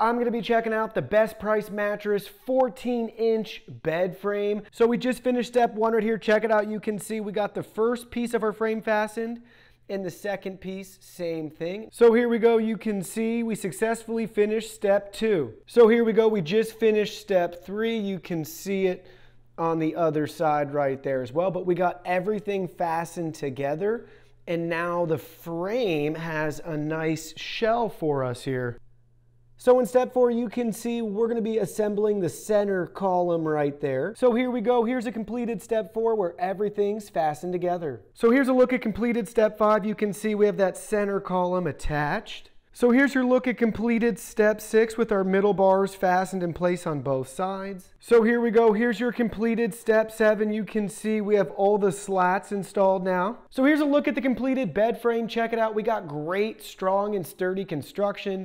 I'm gonna be checking out the Best Price Mattress 14 inch bed frame. So we just finished step one right here. Check it out. You can see we got the first piece of our frame fastened and the second piece, same thing. So here we go. You can see we successfully finished step two. So here we go. We just finished step three. You can see it on the other side right there as well. But we got everything fastened together. And now the frame has a nice shell for us here. So in step four, you can see we're gonna be assembling the center column right there. So here we go, here's a completed step four where everything's fastened together. So here's a look at completed step five. You can see we have that center column attached. So here's your look at completed step six with our middle bars fastened in place on both sides. So here we go, here's your completed step seven. You can see we have all the slats installed now. So here's a look at the completed bed frame. Check it out, we got great, strong, and sturdy construction.